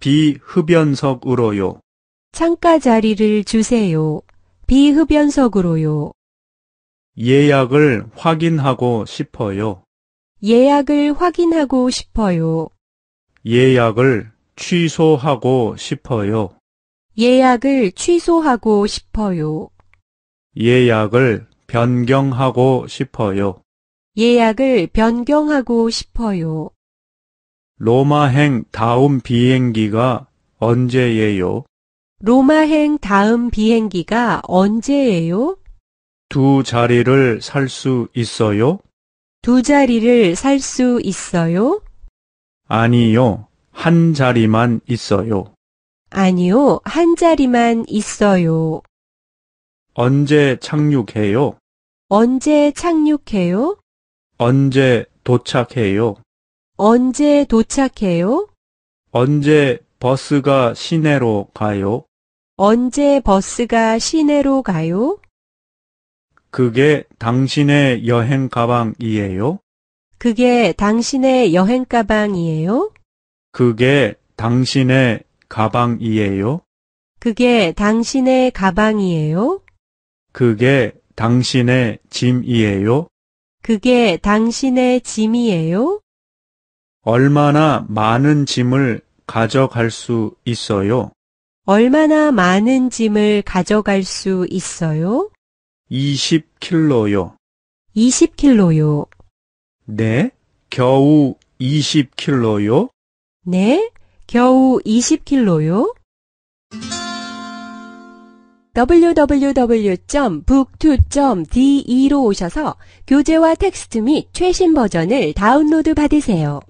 비흡연석으로요. 창가 자리를 주세요. 비흡연석으로요. 예약을 확인하고 싶어요. 예약을 확인하고 싶어요. 예약을 취소하고 싶어요. 예약을 취소하고 싶어요. 예약을 변경하고 싶어요. 예약을 변경하고 싶어요. 로마행 다음 비행기가 언제예요? 로마행 다음 비행기가 언제예요? 두 자리를 살 수 있어요? 두 자리를 살 수 있어요? 아니요, 한 자리만 있어요. 아니요, 한 자리만 있어요. 언제 착륙해요? 언제 착륙해요? 언제 도착해요? 언제 도착해요? 언제 버스가 시내로 가요? 언제 버스가 시내로 가요? 그게 당신의 여행 가방이에요? 그게 당신의 여행 가방이에요? 그게 당신의 가방이에요? 그게 당신의 가방이에요? 그게 당신의 짐이에요? 그게 당신의 짐이에요? 얼마나 많은 짐을 가져갈 수 있어요? 얼마나 많은 짐을 가져갈 수 있어요? 20킬로요. 20킬로요. 네, 겨우 20킬로요. 네, 겨우 20킬로요. www.book2.de로 오셔서 교재와 텍스트 및 최신 버전을 다운로드 받으세요.